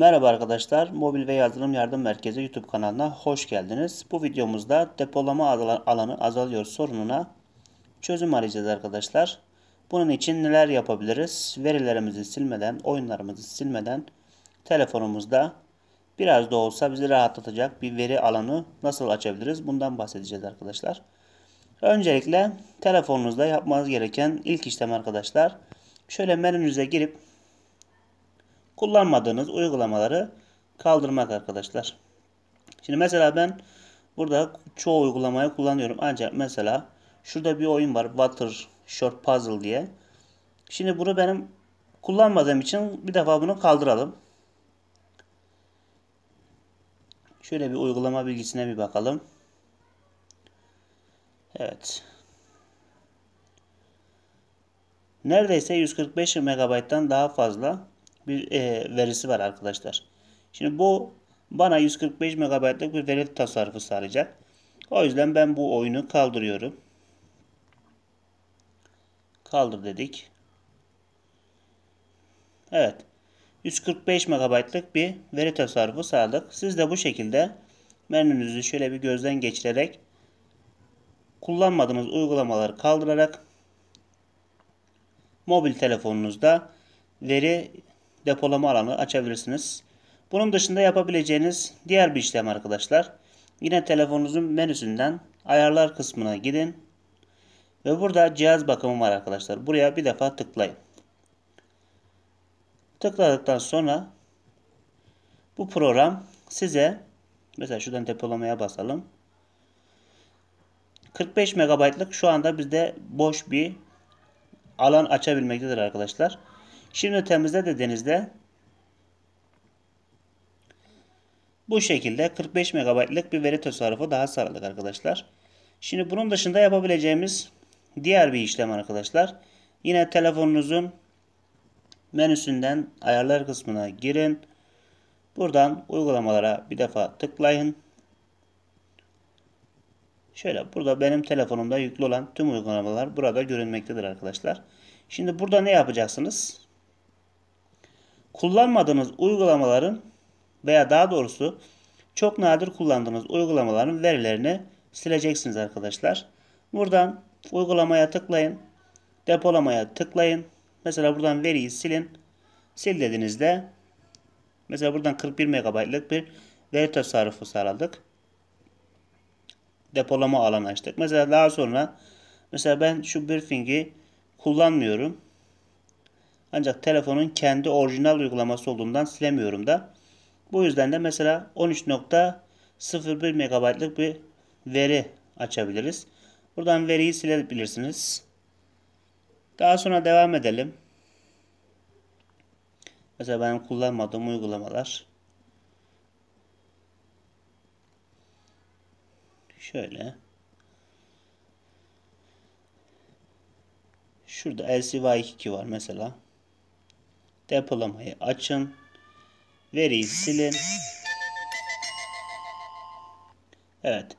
Merhaba arkadaşlar, Mobil ve Yazılım Yardım Merkezi YouTube kanalına hoş geldiniz. Bu videomuzda depolama alanı azalıyor sorununa çözüm arayacağız arkadaşlar. Bunun için neler yapabiliriz? Verilerimizi silmeden, oyunlarımızı silmeden telefonumuzda biraz da olsa bizi rahatlatacak bir veri alanı nasıl açabiliriz? Bundan bahsedeceğiz arkadaşlar. Öncelikle telefonunuzda yapmanız gereken ilk işlem arkadaşlar. Şöyle menünüze girip kullanmadığınız uygulamaları kaldırmak arkadaşlar. Şimdi mesela ben burada çoğu uygulamayı kullanıyorum. Ancak mesela şurada bir oyun var. Water Short Puzzle diye. Şimdi bunu benim kullanmadığım için bir defa bunu kaldıralım. Şöyle bir uygulama bilgisine bir bakalım. Evet. Neredeyse 145 MB'dan daha fazla bir e, verisi var arkadaşlar. Şimdi bu bana 145 MB'lık bir veri tasarrufu sağlayacak. O yüzden ben bu oyunu kaldırıyorum. Kaldır dedik. Evet. 145 MB'lık bir veri tasarrufu sağladık. Siz de bu şekilde menünüzü şöyle bir gözden geçirerek kullanmadığınız uygulamaları kaldırarak mobil telefonunuzda veri depolama alanı açabilirsiniz. Bunun dışında yapabileceğiniz diğer bir işlem arkadaşlar. Yine telefonunuzun menüsünden ayarlar kısmına gidin. Ve burada cihaz bakımı var arkadaşlar. Buraya bir defa tıklayın. Tıkladıktan sonra bu program size mesela şuradan depolamaya basalım. 45 MB'lık şu anda bizde boş bir alan açabilmektedir arkadaşlar. Şimdi temizle dediğinizde bu şekilde 45 MB'lık bir veri tasarrufu daha sağladık arkadaşlar. Şimdi bunun dışında yapabileceğimiz diğer bir işlem arkadaşlar. Yine telefonunuzun menüsünden ayarlar kısmına girin. Buradan uygulamalara bir defa tıklayın. Şöyle burada benim telefonumda yüklü olan tüm uygulamalar burada görünmektedir arkadaşlar. Şimdi burada ne yapacaksınız? kullanmadığınız uygulamaların veya daha doğrusu çok nadir kullandığınız uygulamaların verilerini sileceksiniz arkadaşlar. Buradan uygulamaya tıklayın. Depolamaya tıklayın. Mesela buradan veriyi silin. Sil dediğinizde mesela buradan 41 MB'lık bir veri tasarrufu sağladık. Depolama alanı açtık. Mesela daha sonra mesela ben şu briefing'i kullanmıyorum. Ancak telefonun kendi orijinal uygulaması olduğundan silemiyorum da. Bu yüzden de mesela 13.01 MB'lık bir veri açabiliriz. Buradan veriyi silebilirsiniz. Daha sonra devam edelim. Mesela benim kullanmadığım uygulamalar. Şöyle. Şurada LCY2 var mesela depolamayı açın, veriyi silin. Evet.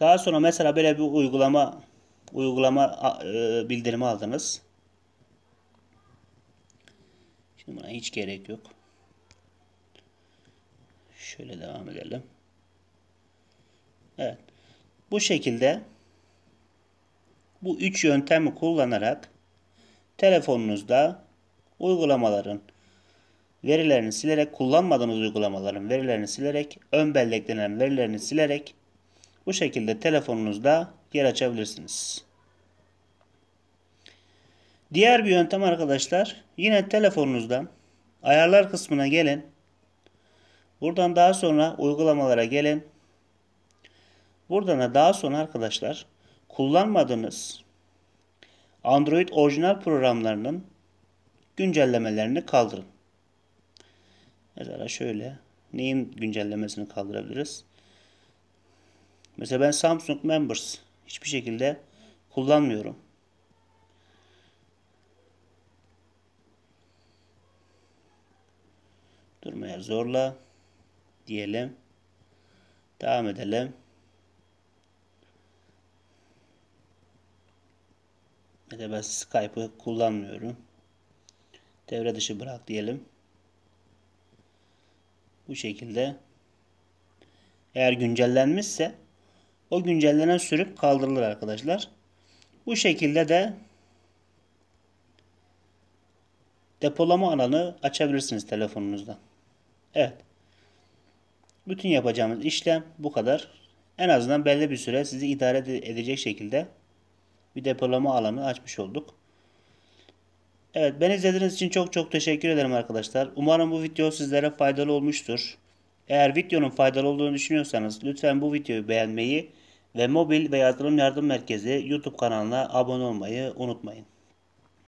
Daha sonra mesela böyle bir uygulama uygulama e, bildirimi aldınız. Şimdi buna hiç gerek yok. Şöyle devam edelim. Evet. Bu şekilde bu üç yöntemi kullanarak telefonunuzda uygulamaların verilerini silerek kullanmadığınız uygulamaların verilerini silerek ön bellek denen verilerini silerek bu şekilde telefonunuzda yer açabilirsiniz. Diğer bir yöntem arkadaşlar yine telefonunuzdan ayarlar kısmına gelin. Buradan daha sonra uygulamalara gelin. Buradan da daha sonra arkadaşlar kullanmadığınız Android orijinal programlarının güncellemelerini kaldırın. Mesela şöyle neyin güncellemesini kaldırabiliriz? Mesela ben Samsung Members hiçbir şekilde kullanmıyorum. Durmaya zorla diyelim. Devam edelim. Mesela ben Skype'ı kullanmıyorum devre dışı bırak diyelim. Bu şekilde eğer güncellenmişse o güncellenen sürüp kaldırılır arkadaşlar. Bu şekilde de depolama alanı açabilirsiniz telefonunuzda. Evet. Bütün yapacağımız işlem bu kadar. En azından belli bir süre sizi idare edecek şekilde bir depolama alanı açmış olduk. Evet beni izlediğiniz için çok çok teşekkür ederim arkadaşlar. Umarım bu video sizlere faydalı olmuştur. Eğer videonun faydalı olduğunu düşünüyorsanız lütfen bu videoyu beğenmeyi ve mobil ve yazılım yardım merkezi YouTube kanalına abone olmayı unutmayın.